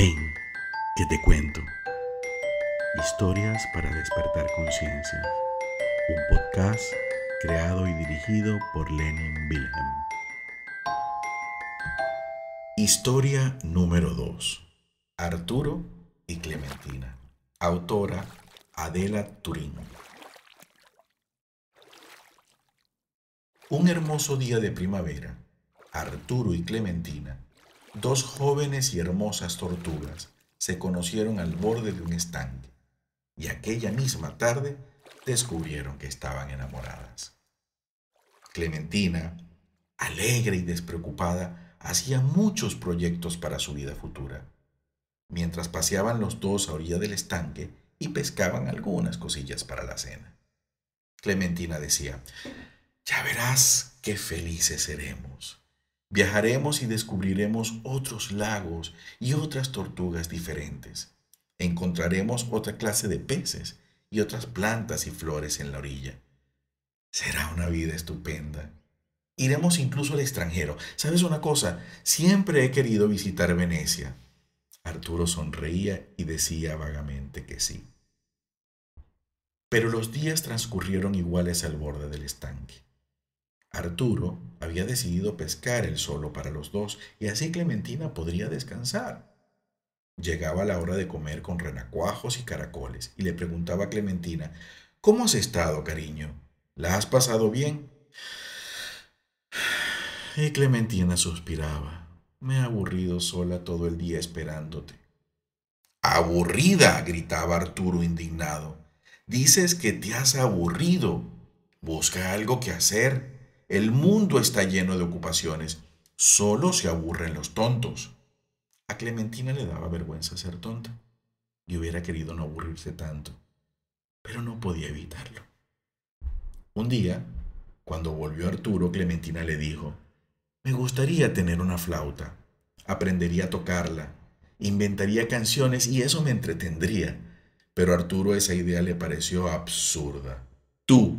Ven, que te cuento. Historias para despertar conciencia Un podcast creado y dirigido por Lenin Wilhelm. Historia número 2. Arturo y Clementina. Autora Adela Turín. Un hermoso día de primavera, Arturo y Clementina Dos jóvenes y hermosas tortugas se conocieron al borde de un estanque y aquella misma tarde descubrieron que estaban enamoradas. Clementina, alegre y despreocupada, hacía muchos proyectos para su vida futura. Mientras paseaban los dos a orilla del estanque y pescaban algunas cosillas para la cena. Clementina decía, ya verás qué felices seremos. Viajaremos y descubriremos otros lagos y otras tortugas diferentes. Encontraremos otra clase de peces y otras plantas y flores en la orilla. Será una vida estupenda. Iremos incluso al extranjero. ¿Sabes una cosa? Siempre he querido visitar Venecia. Arturo sonreía y decía vagamente que sí. Pero los días transcurrieron iguales al borde del estanque. Arturo había decidido pescar el solo para los dos y así Clementina podría descansar. Llegaba la hora de comer con renacuajos y caracoles y le preguntaba a Clementina, ¿Cómo has estado, cariño? ¿La has pasado bien? Y Clementina suspiraba. Me he aburrido sola todo el día esperándote. Aburrida, gritaba Arturo indignado. Dices que te has aburrido. Busca algo que hacer. El mundo está lleno de ocupaciones. Solo se aburren los tontos. A Clementina le daba vergüenza ser tonta y hubiera querido no aburrirse tanto, pero no podía evitarlo. Un día, cuando volvió Arturo, Clementina le dijo, me gustaría tener una flauta, aprendería a tocarla, inventaría canciones y eso me entretendría. Pero a Arturo esa idea le pareció absurda. Tú,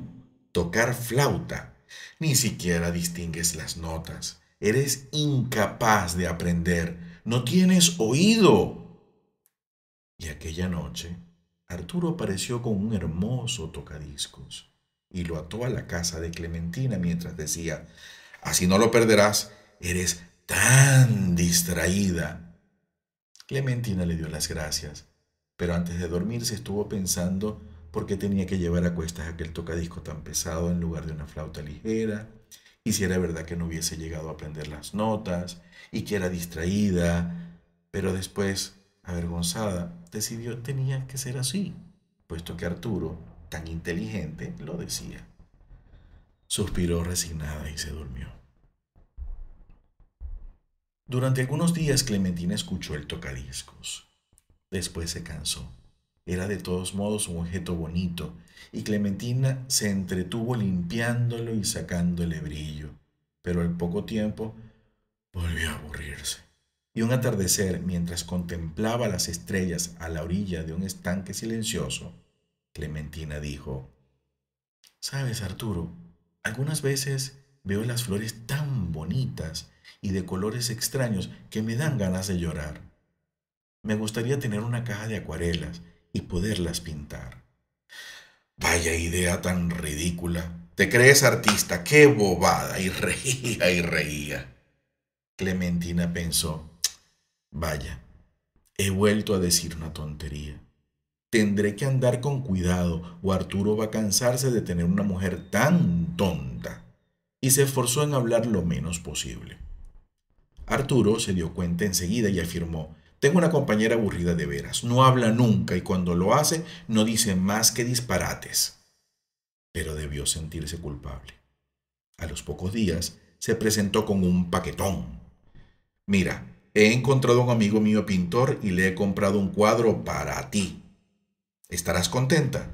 tocar flauta, ni siquiera distingues las notas. Eres incapaz de aprender. No tienes oído. Y aquella noche, Arturo apareció con un hermoso tocadiscos y lo ató a la casa de Clementina mientras decía, así no lo perderás, eres tan distraída. Clementina le dio las gracias, pero antes de dormirse estuvo pensando porque tenía que llevar a cuestas aquel tocadisco tan pesado en lugar de una flauta ligera, y si era verdad que no hubiese llegado a aprender las notas, y que era distraída, pero después, avergonzada, decidió tenía que ser así, puesto que Arturo, tan inteligente, lo decía. Suspiró resignada y se durmió. Durante algunos días Clementina escuchó el tocadiscos. Después se cansó era de todos modos un objeto bonito, y Clementina se entretuvo limpiándolo y sacándole brillo. Pero al poco tiempo volvió a aburrirse. Y un atardecer, mientras contemplaba las estrellas a la orilla de un estanque silencioso, Clementina dijo, Sabes, Arturo, algunas veces veo las flores tan bonitas y de colores extraños que me dan ganas de llorar. Me gustaría tener una caja de acuarelas y poderlas pintar. Vaya idea tan ridícula. Te crees artista, qué bobada. Y reía y reía. Clementina pensó, vaya, he vuelto a decir una tontería. Tendré que andar con cuidado o Arturo va a cansarse de tener una mujer tan tonta. Y se esforzó en hablar lo menos posible. Arturo se dio cuenta enseguida y afirmó, tengo una compañera aburrida de veras, no habla nunca y cuando lo hace no dice más que disparates. Pero debió sentirse culpable. A los pocos días se presentó con un paquetón. Mira, he encontrado a un amigo mío pintor y le he comprado un cuadro para ti. ¿Estarás contenta?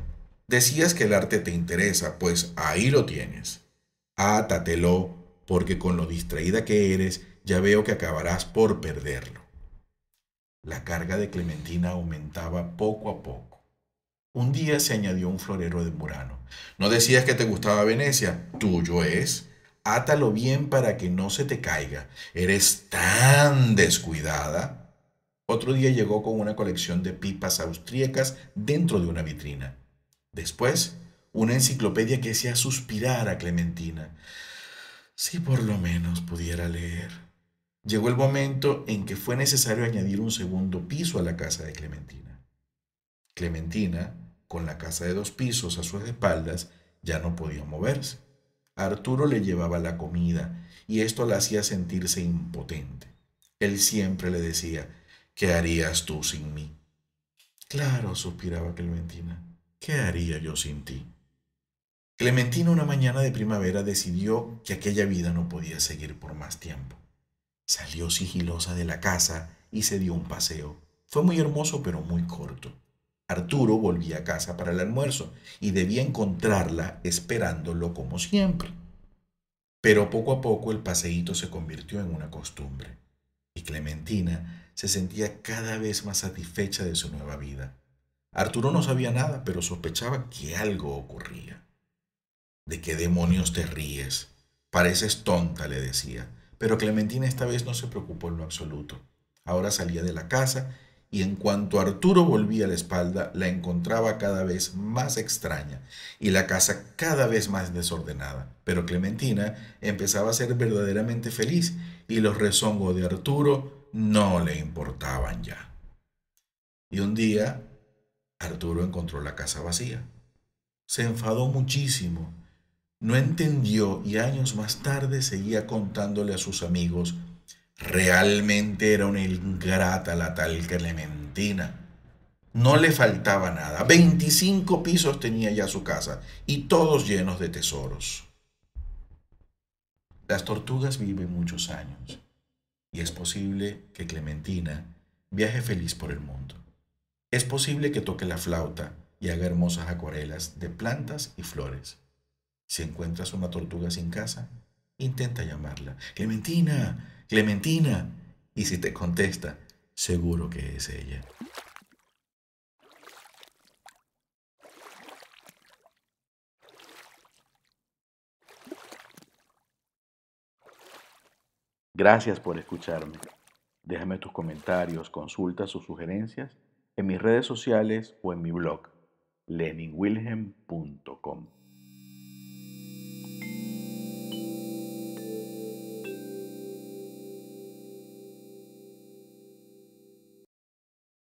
Decías que el arte te interesa, pues ahí lo tienes. Átatelo, porque con lo distraída que eres, ya veo que acabarás por perderlo. La carga de Clementina aumentaba poco a poco. Un día se añadió un florero de Murano. No decías que te gustaba Venecia, tuyo es. Átalo bien para que no se te caiga. Eres tan descuidada. Otro día llegó con una colección de pipas austríacas dentro de una vitrina. Después, una enciclopedia que hacía suspirar a Clementina. Si por lo menos pudiera leer llegó el momento en que fue necesario añadir un segundo piso a la casa de Clementina. Clementina, con la casa de dos pisos a sus espaldas, ya no podía moverse. Arturo le llevaba la comida y esto la hacía sentirse impotente. Él siempre le decía, ¿qué harías tú sin mí? Claro, suspiraba Clementina, ¿qué haría yo sin ti? Clementina una mañana de primavera decidió que aquella vida no podía seguir por más tiempo. Salió sigilosa de la casa y se dio un paseo. Fue muy hermoso pero muy corto. Arturo volvía a casa para el almuerzo y debía encontrarla esperándolo como siempre. Pero poco a poco el paseíto se convirtió en una costumbre y Clementina se sentía cada vez más satisfecha de su nueva vida. Arturo no sabía nada, pero sospechaba que algo ocurría. ¿De qué demonios te ríes? Pareces tonta, le decía. Pero Clementina esta vez no se preocupó en lo absoluto. Ahora salía de la casa y en cuanto Arturo volvía la espalda, la encontraba cada vez más extraña y la casa cada vez más desordenada. Pero Clementina empezaba a ser verdaderamente feliz y los rezongos de Arturo no le importaban ya. Y un día, Arturo encontró la casa vacía. Se enfadó muchísimo no entendió y años más tarde seguía contándole a sus amigos, realmente era una ingrata la tal Clementina. No le faltaba nada, 25 pisos tenía ya su casa y todos llenos de tesoros. Las tortugas viven muchos años y es posible que Clementina viaje feliz por el mundo. Es posible que toque la flauta y haga hermosas acuarelas de plantas y flores. Si encuentras una tortuga sin casa, intenta llamarla. Clementina, Clementina. Y si te contesta, seguro que es ella. Gracias por escucharme. Déjame tus comentarios, consultas o sugerencias en mis redes sociales o en mi blog leninwilhelm.com.